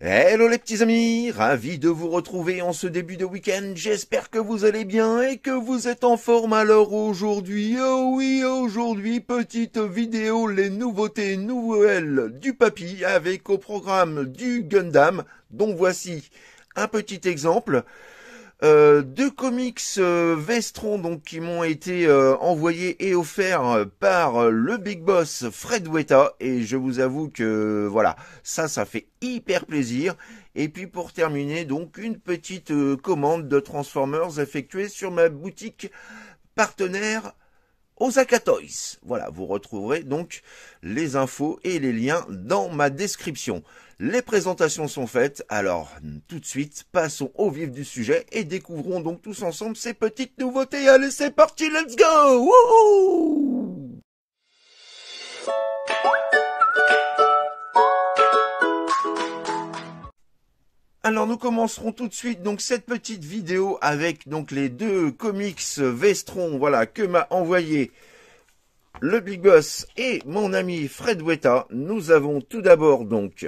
Hello les petits amis, ravi de vous retrouver en ce début de week-end, j'espère que vous allez bien et que vous êtes en forme alors aujourd'hui, oh oui aujourd'hui petite vidéo les nouveautés nouvelles du papy avec au programme du Gundam dont voici un petit exemple, euh, deux comics euh, Vestron donc qui m'ont été euh, envoyés et offerts par euh, le big boss Fred Weta et je vous avoue que voilà ça ça fait hyper plaisir et puis pour terminer donc une petite commande de Transformers effectuée sur ma boutique partenaire aux Voilà, vous retrouverez donc les infos et les liens dans ma description. Les présentations sont faites, alors tout de suite, passons au vif du sujet et découvrons donc tous ensemble ces petites nouveautés. Allez, c'est parti, let's go Alors nous commencerons tout de suite donc cette petite vidéo avec donc les deux comics Vestron voilà que m'a envoyé le Big Boss et mon ami Fred Weta. Nous avons tout d'abord donc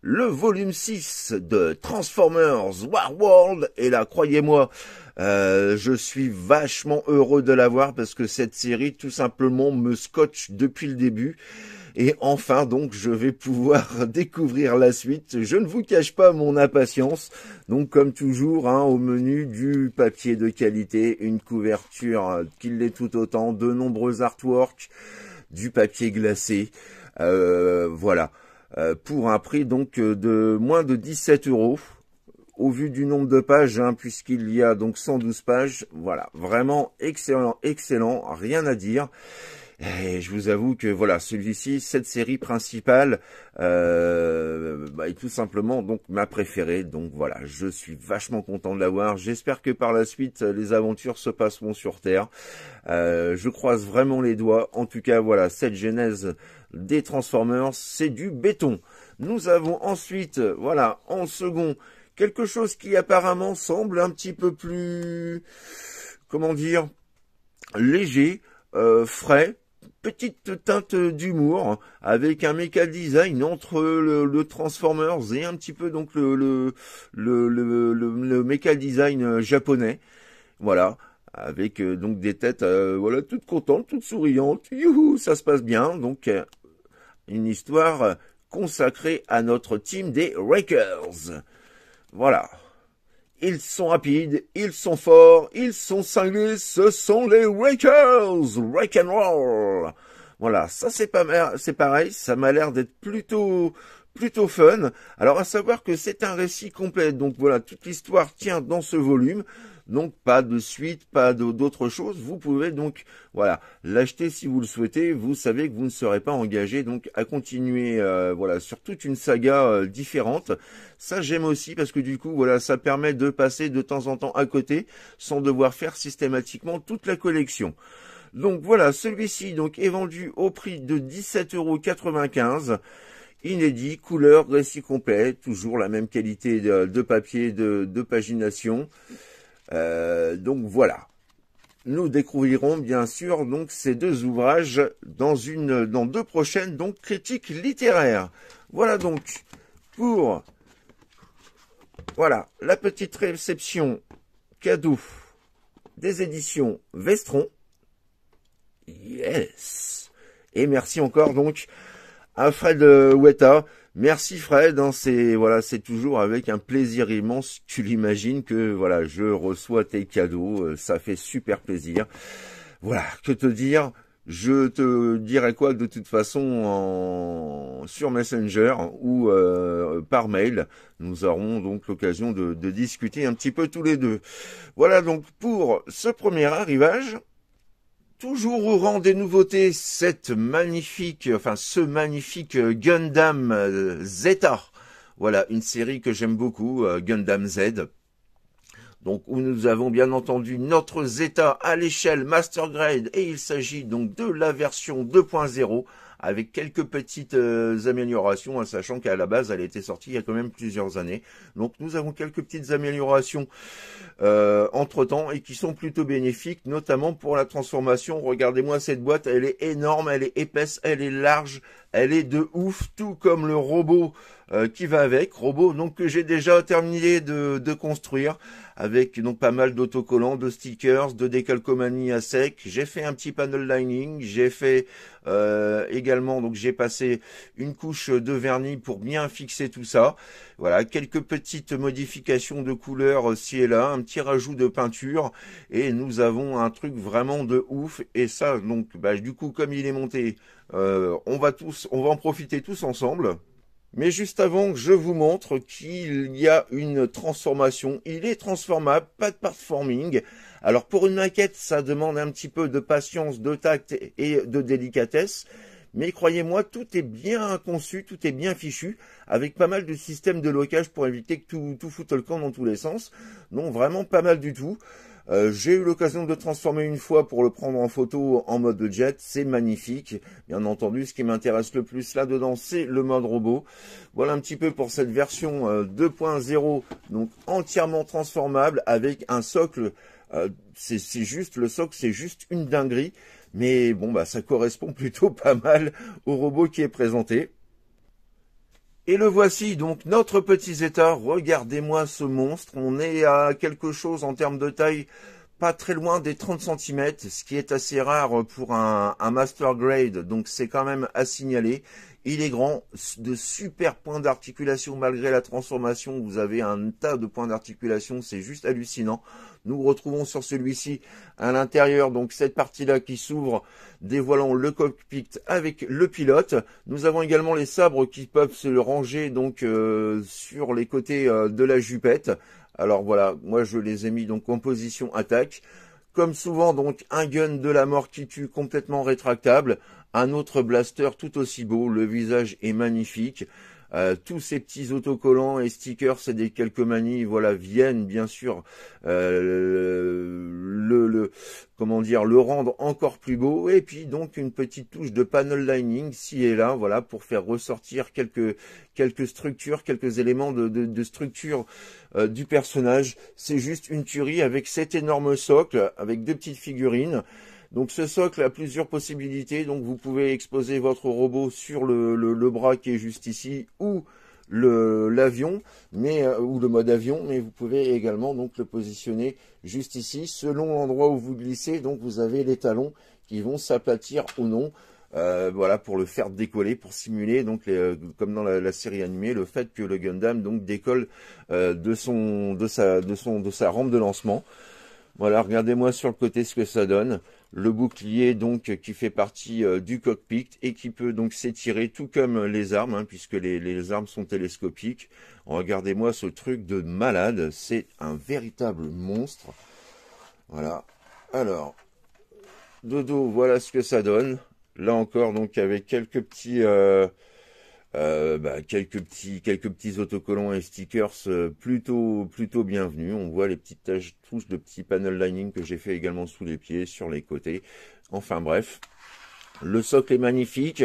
le volume 6 de Transformers War World et là croyez-moi euh, je suis vachement heureux de l'avoir parce que cette série tout simplement me scotche depuis le début. Et enfin, donc, je vais pouvoir découvrir la suite. Je ne vous cache pas mon impatience. Donc, comme toujours, hein, au menu du papier de qualité, une couverture euh, qui l'est tout autant, de nombreux artworks, du papier glacé. Euh, voilà. Euh, pour un prix donc de moins de 17 euros au vu du nombre de pages, hein, puisqu'il y a donc 112 pages. Voilà, vraiment excellent, excellent, rien à dire. Et je vous avoue que voilà, celui-ci, cette série principale, euh, bah, est tout simplement donc ma préférée. Donc voilà, je suis vachement content de l'avoir. J'espère que par la suite, les aventures se passeront sur Terre. Euh, je croise vraiment les doigts. En tout cas, voilà, cette genèse des Transformers, c'est du béton. Nous avons ensuite, voilà, en second, quelque chose qui apparemment semble un petit peu plus, comment dire, léger, euh, frais, petite teinte d'humour avec un méca design entre le, Transformers et un petit peu donc le le le, le, design japonais. Voilà avec euh, donc des têtes euh, voilà toutes contentes, toutes souriantes. Youhou, ça se passe bien. Donc euh, une histoire consacrée à notre team des Rakers. Voilà. Ils sont rapides, ils sont forts, ils sont cinglés, ce sont les Wreckers Rock and Roll. Voilà, ça c'est pas c'est pareil, ça m'a l'air d'être plutôt plutôt fun. Alors à savoir que c'est un récit complet, donc voilà, toute l'histoire tient dans ce volume. Donc pas de suite, pas d'autre chose. Vous pouvez donc voilà l'acheter si vous le souhaitez. Vous savez que vous ne serez pas engagé donc à continuer euh, voilà sur toute une saga euh, différente. Ça j'aime aussi parce que du coup voilà ça permet de passer de temps en temps à côté sans devoir faire systématiquement toute la collection. Donc voilà, celui-ci donc est vendu au prix de 17,95€ inédit, couleur, récit complet, toujours la même qualité de, papier, de pagination. Euh, donc voilà. Nous découvrirons bien sûr donc ces deux ouvrages dans une dans deux prochaines donc critiques littéraires. Voilà donc pour voilà la petite réception cadeau des éditions Vestron. Yes. Et merci encore donc à Fred Weta Merci Fred, hein, c'est voilà, c'est toujours avec un plaisir immense, tu l'imagines que voilà, je reçois tes cadeaux, euh, ça fait super plaisir. Voilà, que te dire je te dirai quoi de toute façon en... sur Messenger ou euh, par mail. Nous aurons donc l'occasion de, de discuter un petit peu tous les deux. Voilà donc pour ce premier arrivage. Toujours au rang des nouveautés, cette magnifique, enfin ce magnifique euh, Gundam euh, Zeta. Voilà, une série que j'aime beaucoup, euh, Gundam Z. Donc où nous avons bien entendu notre Zeta à l'échelle Master Grade et il s'agit donc de la version 2.0 avec quelques petites euh, améliorations, hein, sachant qu'à la base, elle était sortie il y a quand même plusieurs années. Donc nous avons quelques petites améliorations euh, entre-temps et qui sont plutôt bénéfiques, notamment pour la transformation. Regardez-moi cette boîte, elle est énorme, elle est épaisse, elle est large, elle est de ouf, tout comme le robot euh, qui va avec, robot donc que j'ai déjà terminé de, construire avec donc pas mal d'autocollants, de stickers, de décalcomanie à sec. J'ai fait un petit panel lining, j'ai fait euh, également donc j'ai passé une couche de vernis pour bien fixer tout ça. Voilà quelques petites modifications de couleur euh, ci et là, un petit rajout de peinture et nous avons un truc vraiment de ouf. Et ça donc bah, du coup comme il est monté, on va tous, on va en profiter tous ensemble. Mais juste avant que je vous montre qu'il y a une transformation, il est transformable, pas de part forming, Alors pour une maquette, ça demande un petit peu de patience, de tact et de délicatesse. Mais croyez-moi, tout est bien conçu, tout est bien fichu, avec pas mal de systèmes de locage pour éviter que tout, tout foute le camp dans tous les sens. Non, vraiment pas mal du tout. Euh, j'ai eu l'occasion de le transformer une fois pour le prendre en photo en mode jet, c'est magnifique. Bien entendu, ce qui m'intéresse le plus là-dedans, c'est le mode robot. Voilà un petit peu pour cette version 2.0, euh, donc entièrement transformable avec un socle. Euh, c'est juste, le socle, c'est juste une dinguerie. Mais bon, bah, ça correspond plutôt pas mal au robot qui est présenté. Et le voici donc notre petit Zeta. Regardez-moi ce monstre. On est à quelque chose en termes de taille pas très loin des 30 cm, ce qui est assez rare pour un, un master grade, donc c'est quand même à signaler. Il est grand, de super points d'articulation malgré la transformation. Vous avez un tas de points d'articulation, c'est juste hallucinant. Nous retrouvons sur celui-ci à l'intérieur donc cette partie-là qui s'ouvre, dévoilant le cockpit avec le pilote. Nous avons également les sabres qui peuvent se ranger donc euh, sur les côtés euh, de la jupette. Alors voilà, moi je les ai mis donc en position attaque. Comme souvent, donc, un gun de la mort qui tue complètement rétractable, un autre blaster tout aussi beau, le visage est magnifique. Euh, tous ces petits autocollants et stickers c'est des quelques manies, voilà, viennent bien sûr euh, le, le, comment dire, le rendre encore plus beau. Et puis donc une petite touche de panel lining ci et là, voilà, pour faire ressortir quelques quelques structures, quelques éléments de, structure euh, du personnage. C'est juste une tuerie avec cet énorme socle, avec deux petites figurines. Donc ce socle a plusieurs possibilités. Donc vous pouvez exposer votre robot sur le, bras qui est juste ici ou le l'avion mais euh, ou le mode avion mais vous pouvez également le positionner juste ici selon l'endroit où vous glissez donc vous avez les talons qui vont s'aplatir ou non euh, pour le faire décoller pour simuler euh, comme dans la, série animée le fait que le Gundam donc décolle de sa de sa rampe de lancement voilà regardez-moi sur le côté ce que ça donne le bouclier donc qui fait partie euh, du cockpit et qui peut donc s'étirer tout comme les armes hein, puisque les, armes sont télescopiques. Regardez-moi ce truc de malade, c'est un véritable monstre. Voilà. Alors, dodo, voilà ce que ça donne. Là encore donc avec quelques petits euh, euh, bah, quelques petits quelques petits autocollants et stickers euh, plutôt plutôt bienvenus. On voit les petites taches touches de petits panel lining que j'ai fait également sous les pieds, sur les côtés. Enfin bref, le socle est magnifique.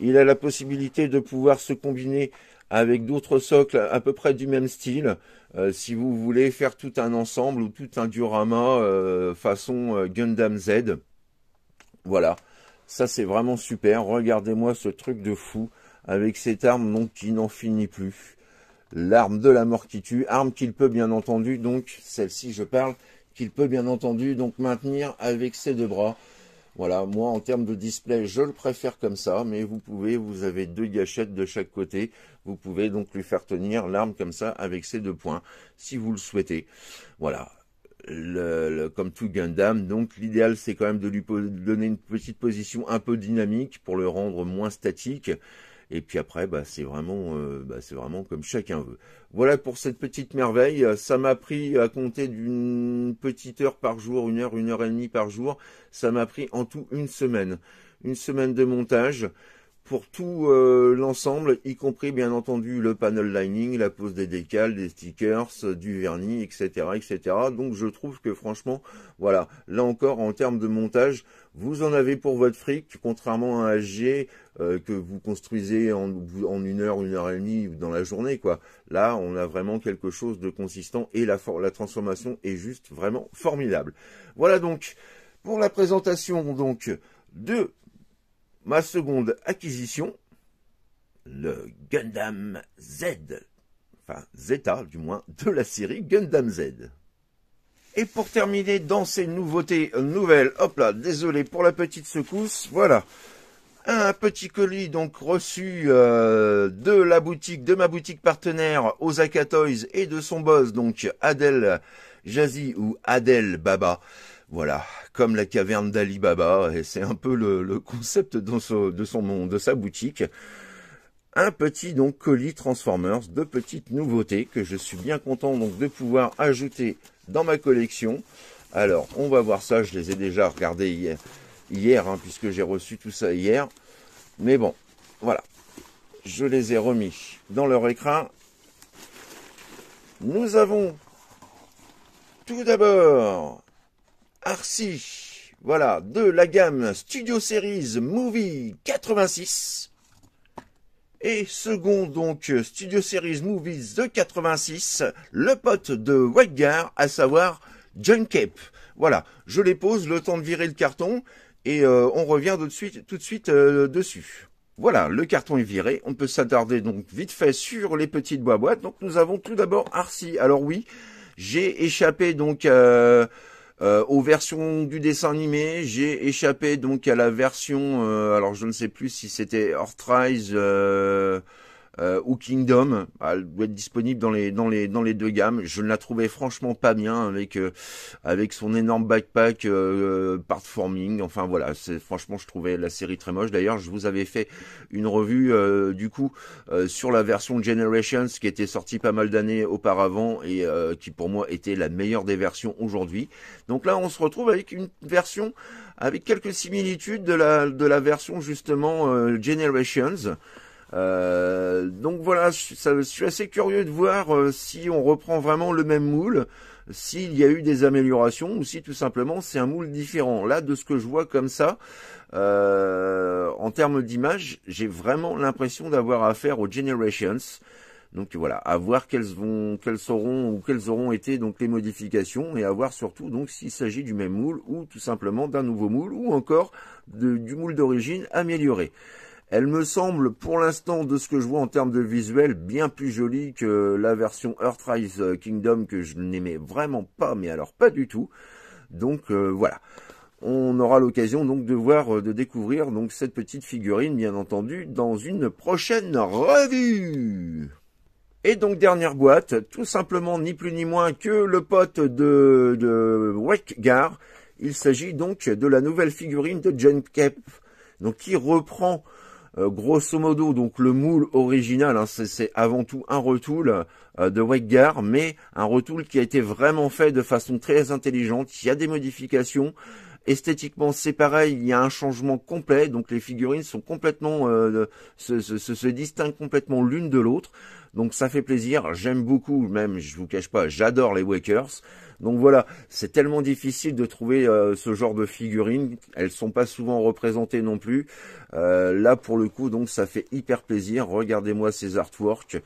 Il a la possibilité de pouvoir se combiner avec d'autres socles à peu près du même style. Euh, si vous voulez faire tout un ensemble ou tout un diorama euh, façon Gundam Z, voilà. Ça, c'est vraiment super. Regardez-moi ce truc de fou avec cette arme donc, qui n'en finit plus. L'arme de la mort qui tue, arme qu'il peut bien entendu, donc celle-ci je parle, qu'il peut bien entendu donc maintenir avec ses deux bras. Voilà, moi en termes de display, je le préfère comme ça, mais vous pouvez, vous avez deux gâchettes de chaque côté, vous pouvez donc lui faire tenir l'arme comme ça avec ses deux poings, si vous le souhaitez. Voilà, comme tout Gundam, donc l'idéal c'est quand même de lui donner une petite position un peu dynamique pour le rendre moins statique. Et puis après, bah, c'est vraiment, euh, bah, c'est vraiment comme chacun veut. Voilà pour cette petite merveille. Ça m'a pris à compter d'une petite heure par jour, une heure, une heure et demie par jour. Ça m'a pris en tout une semaine, une semaine de montage pour tout euh, l'ensemble, y compris bien entendu le panel lining, la pose des décals, des stickers, euh, du vernis, etc., etc. Donc je trouve que franchement, voilà, là encore en termes de montage, vous en avez pour votre fric, contrairement à un HG euh, que vous construisez en, une heure, une heure et demie dans la journée, quoi. Là, on a vraiment quelque chose de consistant et la, la transformation est juste vraiment formidable. Voilà donc pour la présentation donc de Ma seconde acquisition, le Gundam Z, enfin Zeta du moins, de la série Gundam Z. Et pour terminer dans ces nouveautés euh, nouvelles, hop là, désolé pour la petite secousse, voilà. Un petit colis donc reçu euh, de la boutique, de ma boutique partenaire Osaka Toys et de son boss donc Adèle Jazzy ou Adèle Baba. Voilà, comme la caverne d'Ali Baba, et c'est un peu le, concept de, de, de sa boutique. Un petit donc colis Transformers, de petites nouveautés que je suis bien content donc de pouvoir ajouter dans ma collection. Alors, on va voir ça, je les ai déjà regardés hier, hein, puisque j'ai reçu tout ça hier. Mais bon, voilà, je les ai remis dans leur écran. Nous avons tout d'abord Arcy. Voilà, de la gamme Studio Series Movie 86. Et second donc Studio Series Movies de 86, le pote de Whitegar, à savoir John Cape. Voilà, je les pose, le temps de virer le carton, et euh, on revient de suite, tout de suite euh, dessus. Voilà, le carton est viré. On peut s'attarder donc vite fait sur les petites bois boîtes. Donc nous avons tout d'abord Arcy. Alors oui, j'ai échappé donc euh, euh, aux versions du dessin animé, j'ai échappé donc à la version, euh, alors je ne sais plus si c'était Earthrise, euh, euh, ou Kingdom. Elle doit être disponible dans les, dans, les, dans les deux gammes. Je ne la trouvais franchement pas bien avec, euh, avec son énorme backpack euh, euh forming. Enfin voilà, franchement je trouvais la série très moche. D'ailleurs, je vous avais fait une revue du coup sur la version Generations qui était sortie pas mal d'années auparavant et qui pour moi était la meilleure des versions aujourd'hui. Donc là, on se retrouve avec une version avec quelques similitudes de la, de la version justement Generations. Euh, donc voilà, je, suis assez curieux de voir euh, si on reprend vraiment le même moule, s'il y a eu des améliorations ou si tout simplement c'est un moule différent. Là, de ce que je vois comme ça, euh, en termes d'image, j'ai vraiment l'impression d'avoir affaire aux Generations. Donc voilà, à voir quelles vont, quelles seront ou quelles auront été donc les modifications et à voir surtout donc s'il s'agit du même moule ou tout simplement d'un nouveau moule ou encore du moule d'origine amélioré. Elle me semble, pour l'instant, de ce que je vois en termes de visuel, bien plus jolie que la version Earthrise euh, Kingdom que je n'aimais vraiment pas, mais alors pas du tout. Donc euh, voilà. On aura l'occasion donc de voir, euh, de découvrir donc cette petite figurine, bien entendu, dans une prochaine revue. Et donc dernière boîte, tout simplement ni plus ni moins que le pote de, de Il s'agit donc de la nouvelle figurine de John Cap, donc qui reprend euh, grosso modo, donc le moule original, hein, c'est avant tout un retool euh, de Weggar, mais un retool qui a été vraiment fait de façon très intelligente. Il y a des modifications, Esthétiquement, c'est pareil, il y a un changement complet, donc les figurines sont complètement euh, se, distinguent complètement l'une de l'autre. Donc ça fait plaisir, j'aime beaucoup, même je vous cache pas, j'adore les Wakers. Donc voilà, c'est tellement difficile de trouver euh, ce genre de figurines, elles sont pas souvent représentées non plus. Euh, là pour le coup, donc ça fait hyper plaisir. Regardez-moi ces artworks.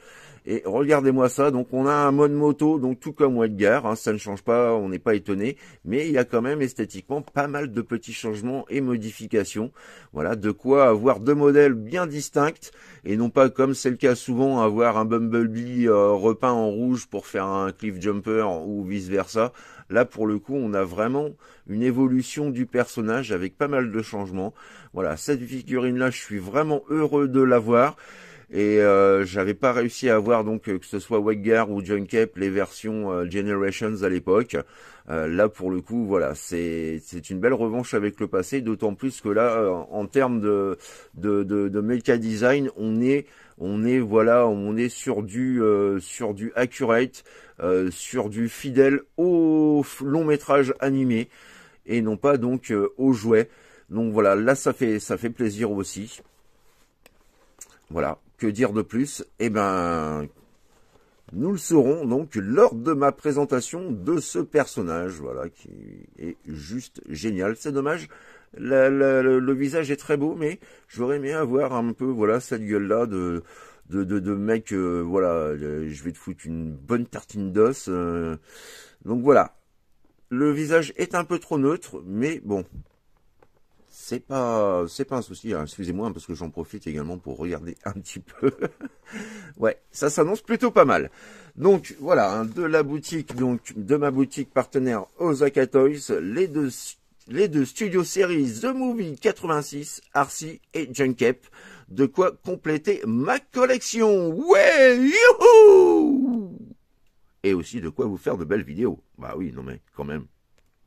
Et regardez-moi ça, donc on a un mode moto, donc tout comme Wildgar, hein, ça ne change pas, on n'est pas étonné, mais il y a quand même esthétiquement pas mal de petits changements et modifications. Voilà, de quoi avoir deux modèles bien distincts, et non pas comme c'est le cas souvent, avoir un Bumblebee euh, repeint en rouge pour faire un cliff jumper ou vice-versa. Là, pour le coup, on a vraiment une évolution du personnage avec pas mal de changements. Voilà, cette figurine-là, je suis vraiment heureux de l'avoir. Et euh, j'avais pas réussi à voir donc euh, que ce soit wegger ou John Cape les versions euh, Generations à l'époque. Euh, là pour le coup, voilà, c'est c'est une belle revanche avec le passé, d'autant plus que là, euh, en termes de de, de de design, on est on est voilà, on est sur du sur du accurate, sur du fidèle au long métrage animé et non pas donc au jouet. Donc voilà, là ça fait ça fait plaisir aussi. Voilà que dire de plus Eh ben, nous le saurons donc lors de ma présentation de ce personnage, voilà, qui est juste génial. C'est dommage, le, visage est très beau, mais j'aurais aimé avoir un peu, voilà, cette gueule-là de, de, de, mec, euh, voilà, euh, je vais te foutre une bonne tartine d'os. Euh. donc voilà, le visage est un peu trop neutre, mais bon, c'est pas, c'est pas un souci. Hein. Excusez-moi hein, parce que j'en profite également pour regarder un petit peu. ouais, ça s'annonce plutôt pas mal. Donc voilà, hein, de la boutique, donc de ma boutique partenaire Osaka Toys, les deux, les deux studios séries The Movie 86, Arcy et Junkep. De quoi compléter ma collection. Ouais, youhou Et aussi de quoi vous faire de belles vidéos. Bah oui, non mais quand même.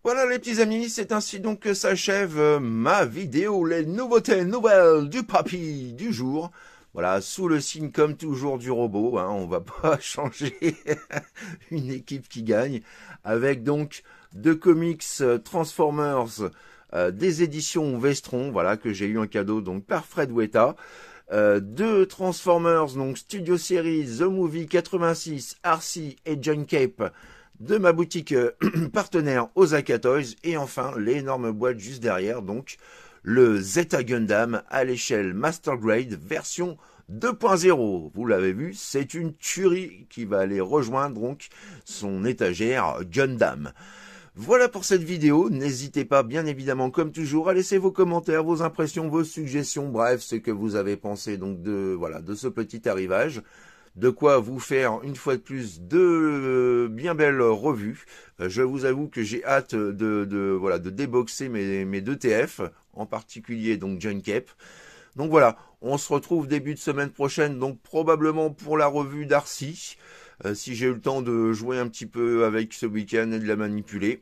Voilà les petits amis, c'est ainsi donc que s'achève euh, ma vidéo, les nouveautés nouvelles du papy du jour. Voilà, sous le signe comme toujours du robot, on hein, on va pas changer une équipe qui gagne, avec donc deux comics euh, Transformers euh, des éditions Vestron, voilà, que j'ai eu en cadeau donc par Fred Weta. deux Transformers, donc Studio Series, The Movie 86, Arcee et John Cape de ma boutique euh, partenaire aux Akatoys et enfin l'énorme boîte juste derrière donc le Zeta Gundam à l'échelle Master Grade version 2.0. Vous l'avez vu, c'est une tuerie qui va aller rejoindre donc son étagère Gundam. Voilà pour cette vidéo, n'hésitez pas bien évidemment comme toujours à laisser vos commentaires, vos impressions, vos suggestions, bref, ce que vous avez pensé donc de voilà, de ce petit arrivage de quoi vous faire une fois de plus de euh, bien belles revues. Euh, je vous avoue que j'ai hâte de, voilà de déboxer mes, deux TF, en particulier donc John Cape. Donc voilà, on se retrouve début de semaine prochaine, donc probablement pour la revue d'Arcy, euh, si j'ai eu le temps de jouer un petit peu avec ce week-end et de la manipuler.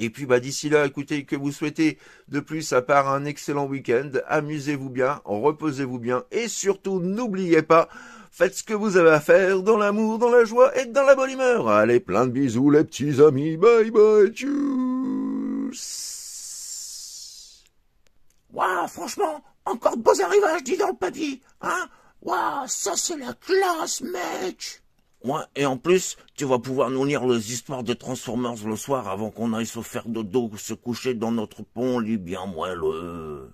Et puis bah, d'ici là, écoutez, que vous souhaitez de plus, à part un excellent week-end, amusez-vous bien, reposez-vous bien, et surtout n'oubliez pas, Faites ce que vous avez à faire dans l'amour, dans la joie et dans la bonne humeur. Allez, plein de bisous les petits amis. Bye bye, tchuss. Waouh, franchement, encore de beaux arrivages, dis le papy. Hein Waouh, ça c'est la classe, mec Ouais, et en plus, tu vas pouvoir nous lire les histoires de Transformers le soir avant qu'on aille se faire dodo ou se coucher dans notre pont lit bien moelleux.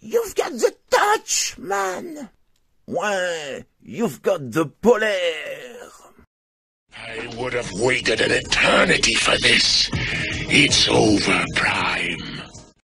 You've got the touch, man Why, you've got the Polaire! I would have waited an eternity for this. It's over, Pride.